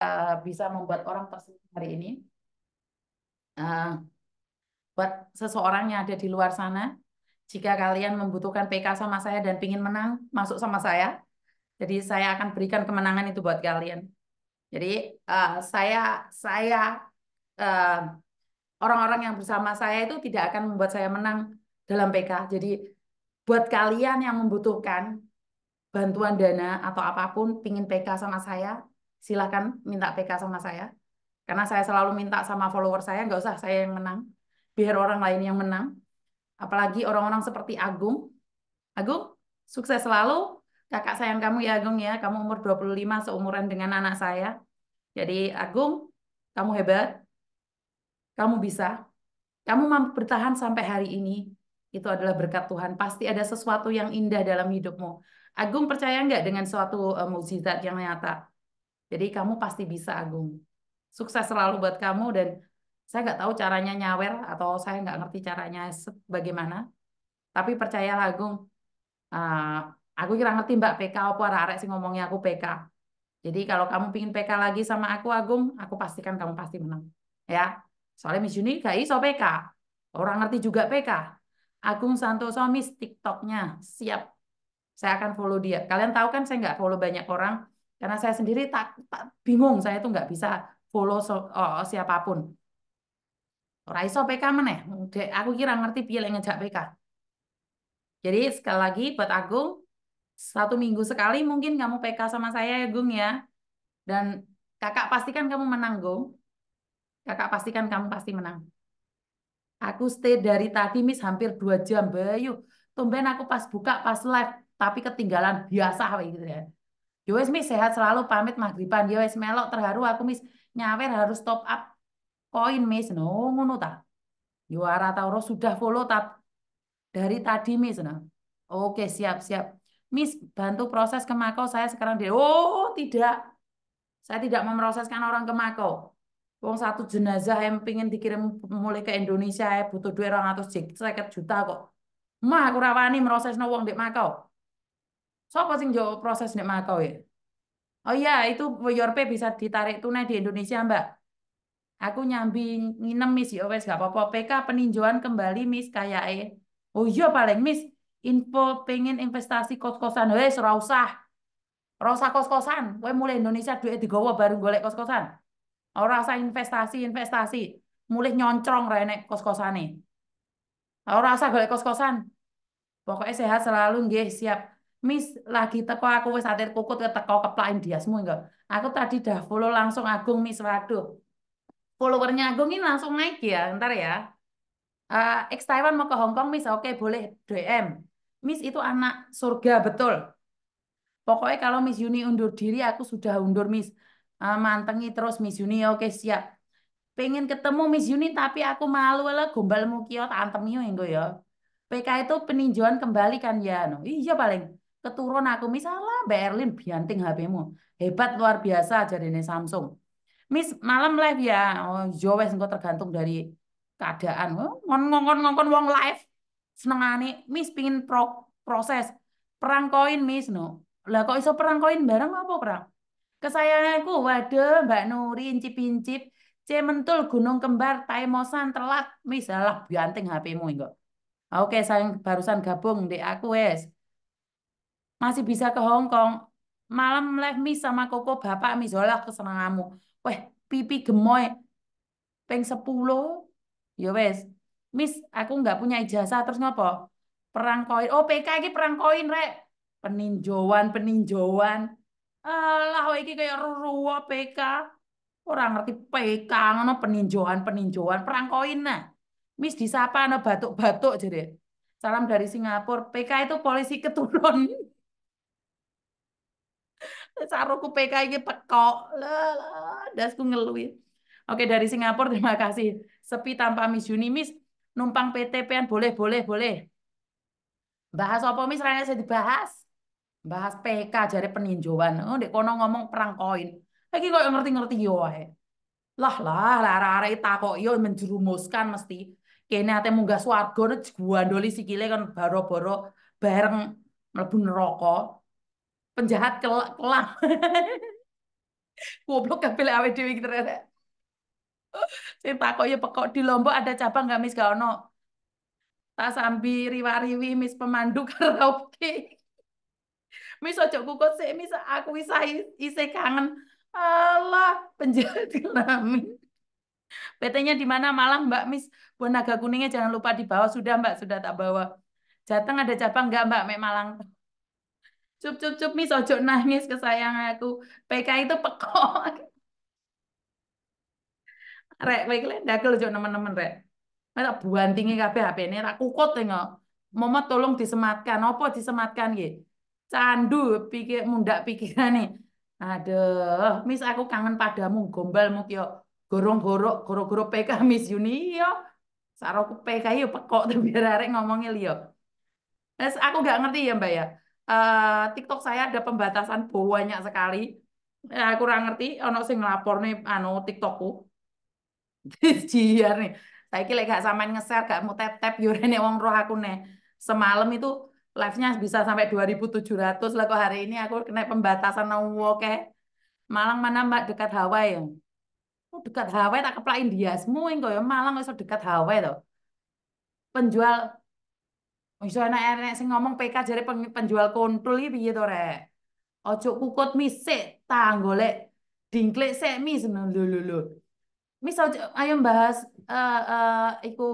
Eh, bisa membuat orang tersenyum hari ini. Uh, buat seseorang yang ada di luar sana, jika kalian membutuhkan PK sama saya dan ingin menang, masuk sama saya. Jadi saya akan berikan kemenangan itu buat kalian. Jadi uh, saya saya orang orang-orang yang bersama saya itu tidak akan membuat saya menang dalam PK. Jadi buat kalian yang membutuhkan bantuan dana atau apapun, pingin PK sama saya, silahkan minta PK sama saya. Karena saya selalu minta sama follower saya, nggak usah saya yang menang. Biar orang lain yang menang. Apalagi orang-orang seperti Agung. Agung, sukses selalu. Kakak sayang kamu ya Agung ya. Kamu umur 25, seumuran dengan anak saya. Jadi Agung, kamu hebat. Kamu bisa. Kamu mampu bertahan sampai hari ini. Itu adalah berkat Tuhan. Pasti ada sesuatu yang indah dalam hidupmu. Agung percaya nggak dengan suatu uh, eh, mukjizat yang nyata? Jadi kamu pasti bisa Agung. Sukses selalu buat kamu dan saya nggak tahu caranya nyawer atau saya nggak ngerti caranya bagaimana. Tapi percayalah Agung, uh, aku kira ngerti Mbak PK apa arek sih ngomongnya aku PK. Jadi kalau kamu pingin PK lagi sama aku Agung, aku pastikan kamu pasti menang. Ya, soalnya Miss Juni gak iso PK. Orang ngerti juga PK. Agung Santoso Miss TikToknya siap. Saya akan follow dia. Kalian tahu kan saya nggak follow banyak orang karena saya sendiri tak, tak bingung, saya itu nggak bisa follow so, oh, siapapun. Ora iso PK meneh. Aku kira ngerti piye ngejak PK. Jadi sekali lagi buat Agung, satu minggu sekali mungkin kamu PK sama saya ya Gung ya. Dan kakak pastikan kamu menang Gung. Kakak pastikan kamu pasti menang. Aku stay dari tadi mis hampir dua jam. Bayu, tumben aku pas buka pas live tapi ketinggalan biasa gitu ya. Yo mis sehat selalu pamit maghriban. Yo melok terharu aku mis nyawer harus top up koin mis. No ngono ta. Yo Tauro sudah follow tab dari tadi mis. Nah. Oke siap siap. Mis bantu proses ke Makau saya sekarang dia. Oh tidak. Saya tidak memproseskan orang ke Makau. Wong satu jenazah yang pingin dikirim mulai ke Indonesia ya butuh duit 200 juta, juta kok. Mah aku rawani merosesno wong di Makau. Sopo sing jawab proses nek Makau ya? Oh iya, itu pay bisa ditarik tunai di Indonesia, Mbak. Aku nyambi nginem Miss ya wes gak apa-apa. PK peninjauan kembali Miss kayak eh. Oh iya paling Miss info pengen investasi kos-kosan. Wes ora usah. kos-kosan. wes mulai Indonesia duit digawa baru golek kos-kosan. Ora rasa investasi-investasi. mulai nyoncrong, rene kos nih Ora Rausah golek kos-kosan. Pokoknya sehat selalu nggih, siap Miss, lagi teko aku wis ate kukut keplain dia semua enggak. Aku tadi dah follow langsung Agung Miss. Waduh. Followernya Agung ini langsung naik ya, ntar ya. Uh, eh, ex Taiwan mau ke Hong Kong Miss, oke boleh DM. Miss itu anak surga betul. Pokoknya kalau Miss Yuni undur diri aku sudah undur Miss. Uh, mantengi terus Miss Yuni, oke siap. Pengen ketemu Miss Yuni tapi aku malu lah gombalmu mukio tantem yo enggak ya. PK itu peninjauan kembali kan ya. No. Iya paling keturun aku misalnya Mbak Erlin bianting HP-mu hebat luar biasa jadi ini Samsung Miss malam live ya oh jowes iya engkau tergantung dari keadaan ngon oh, ngon ngon ngon wong live seneng ani Miss pingin pro proses perang koin Miss no lah kok iso perang koin bareng apa perang kesayanganku waduh Mbak Nuri incip-incip Cementul Gunung Kembar Taimosan telak misalah bianting HP-mu enggak. Oke, sayang barusan gabung di aku wes masih bisa ke Hong Kong. Malam live mi sama Koko Bapak mi zolah kesenanganmu. Weh, pipi gemoy. Peng sepuluh yo ya wes. mis aku nggak punya ijazah terus ngopo? Perang koin. Oh, PK lagi perang koin, Rek. Peninjauan, peninjauan. Alah, iki kayak ruwah PK. Orang ngerti PK ngono peninjauan, peninjauan, perang koin nah. mis disapa no batuk-batuk jadi. Salam dari Singapura. PK itu polisi keturun. Saruku PK ini pekok. Lelah, dasku ngeluh. Oke, dari Singapura terima kasih. Sepi tanpa Miss Juni, Miss. Numpang PTP-an boleh, boleh, boleh. Bahas apa, Miss? Rene saya dibahas. Bahas PK, jari peninjauan. Oh, dek kono ngomong perang koin. Lagi kok ngerti-ngerti yo eh. Lah lah, arah-arah itu takok yo menjerumuskan mesti. Kene ate munggah swarga nek gondoli sikile kan baro-baro bareng mlebu rokok penjahat kelak kelak goblok kabeh dewi dhewe iki ternyata sing ya pekok di Lombok ada cabang gak Miss gak ono tak sambi riwariwi Miss pemandu karaoke Miss ojo kukut sih Miss aku bisa isi kangen Allah penjahat kelamin PT-nya di mana Malang Mbak Miss buah naga kuningnya jangan lupa dibawa sudah Mbak sudah tak bawa Jateng ada cabang nggak Mbak Mek Malang Cup cup cup mis ojo nangis kesayang aku. PK itu pekok rek, baiklah dah ndakil ojo teman nemen rek. buan tinggi kape hp ini aku kot tengok. Mama tolong disematkan. Apa disematkan gitu Candu pikir pikiran nih Aduh, mis aku kangen padamu gombal mukio gorong-gorok gorok gorok PK mis Yuni yo. Saroku PK yo pekok tapi rek ngomongnya liyo. aku gak ngerti ya Mbak ya uh, TikTok saya ada pembatasan banyak sekali. Ya, kurang ngerti ono sing ngelapor nih anu TikTokku. Jiar nih. Saya kira gak sama nge gak mau tap-tap yurene wong roh aku nih. Semalam itu live-nya bisa sampai 2700 lah kok hari ini aku kena pembatasan nang oke. Malang mana Mbak dekat Hawaii ya? Oh, dekat Hawaii tak keplain dia semua engko ya Malang iso dekat Hawaii to. Penjual Oh, iso enak-enak ya, sing ngomong PK jadi penjual kontrol iki piye to, Rek? Ojo kukut mis sik, tak golek dingklik sik mis lho lho lho. Mis ojo ayo bahas eh uh, uh, iku